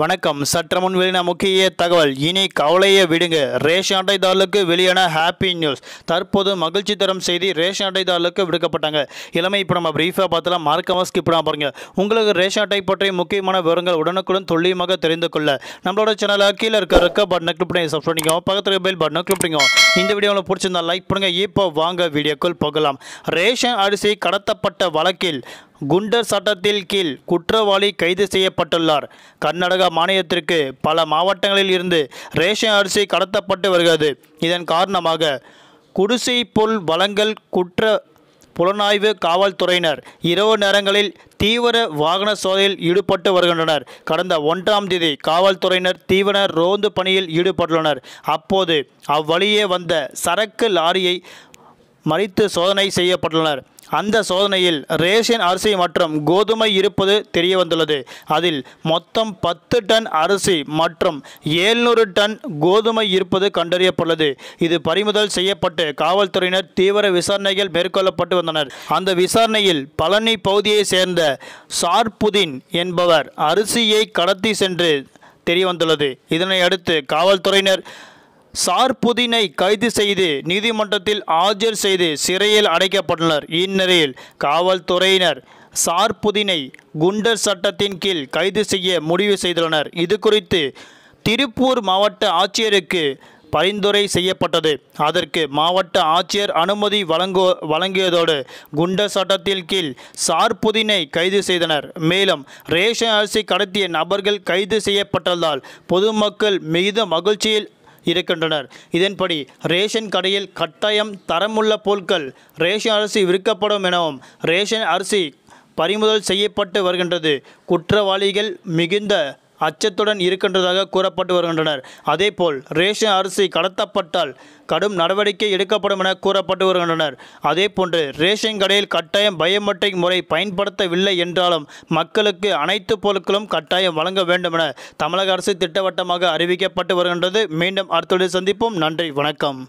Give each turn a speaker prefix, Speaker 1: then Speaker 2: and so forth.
Speaker 1: வணக்கம் சற்றமுன் வெளியான முக்கிய தகவல் இனி கவலையை விடுங்க ரேஷன் அட்டைதாரர்களுக்கு வெளியான ஹாப்பி நியூஸ் தற்போது மகிழ்ச்சி தரும் செய்தி ரேஷன் அட்டைதாரர்களுக்கு விடுக்கப்பட்டாங்க இளமை இப்போ நம்ம பிரீஃபாக பார்த்தலாம் மார்க்கமாக ஸ்கிப் பண்ண பாருங்க உங்களுக்கு ரேஷன் அட்டை பற்றிய முக்கியமான விவரங்கள் உடனுக்குடன் துல்லியமாக தெரிந்து கொள்ள நம்மளோட சேனலாக கீழே இருக்க இருக்க பட்டனை கிளிப் பண்ணி சப்ஸ்கிரைப் பண்ணிக்கோ பக்கத்தில் பெல் பட்டனை கிளிப் பண்ணிக்கோ இந்த வீடியோவில் பிடிச்சிருந்தா லைக் பண்ணுங்கள் இப்போ வாங்க வீடியோக்குள் போகலாம் ரேஷன் அரிசி கடத்தப்பட்ட வழக்கில் குண்டர் சட்டத்தில் கீழ் குற்றவாளி கைது செய்யப்பட்டுள்ளார் கர்நாடக மாநிலத்திற்கு பல மாவட்டங்களில் இருந்து ரேஷன் அரிசி கடத்தப்பட்டு வருகிறது இதன் காரணமாக குடிசை புல் வளங்கள் குற்ற புலனாய்வு காவல்துறையினர் இரவு நேரங்களில் தீவிர வாகன சோதனையில் ஈடுபட்டு வருகின்றனர் கடந்த ஒன்றாம் தேதி காவல்துறையினர் தீவிர ரோந்து பணியில் ஈடுபட்டுள்ளனர் அப்போது அவ்வழியே வந்த சரக்கு லாரியை மறித்து சோதனை செய்யப்பட்டுள்ளனர் அந்த சோதனையில் ரேஷன் அரிசி மற்றும் கோதுமை இருப்பது தெரியவந்துள்ளது அதில் மொத்தம் பத்து டன் அரிசி மற்றும் ஏழ்நூறு டன் கோதுமை இருப்பது கண்டறியப்பட்டுள்ளது இது பறிமுதல் செய்யப்பட்டு காவல்துறையினர் தீவிர விசாரணைகள் மேற்கொள்ளப்பட்டு வந்தனர் அந்த விசாரணையில் பழனி பகுதியை சேர்ந்த சார்புதின் என்பவர் அரிசியை கடத்தி சென்று தெரியவந்துள்ளது இதனையடுத்து காவல்துறையினர் சார்புதினை கைது செய்து நீதிமன்றத்தில் ஆஜர் செய்து சிறையில் அடைக்கப்பட்டனர் இந்நிலையில் காவல்துறையினர் சார்புதினை குண்டர் சட்டத்தின் கீழ் கைது செய்ய முடிவு செய்துள்ளனர் இது குறித்து திருப்பூர் மாவட்ட ஆட்சியருக்கு பரிந்துரை செய்யப்பட்டது அதற்கு மாவட்ட ஆட்சியர் அனுமதி வழங்கு வழங்கியதோடு குண்டர் சட்டத்தின் கீழ் சார்புதினை கைது செய்தனர் மேலும் ரேஷன் அரிசி கடத்திய நபர்கள் கைது செய்யப்பட்டதால் பொதுமக்கள் மிகுந்த மகிழ்ச்சியில் இருக்கின்றனர் இதன்படி ரேஷன் கடையில் கட்டாயம் தரமுள்ள பொருட்கள் ரேஷன் அரிசி விற்கப்படும் எனவும் ரேஷன் அரிசி பறிமுதல் செய்யப்பட்டு வருகின்றது குற்றவாளிகள் மிகுந்த அச்சத்துடன் இருக்கின்றதாக கூறப்பட்டு வருகின்றனர் அதேபோல் ரேஷன் அரிசி கடத்தப்பட்டால் கடும் நடவடிக்கை எடுக்கப்படும் என கூறப்பட்டு வருகின்றனர் அதேபோன்று ரேஷன் கடையில் கட்டாயம் பயோமெட்ரிக் முறை பயன்படுத்தவில்லை என்றாலும் மக்களுக்கு அனைத்து பொருட்களும் கட்டாயம் வழங்க வேண்டும் என தமிழக அரசு திட்டவட்டமாக அறிவிக்கப்பட்டு வருகின்றது மீண்டும் அடுத்த சந்திப்போம் நன்றி வணக்கம்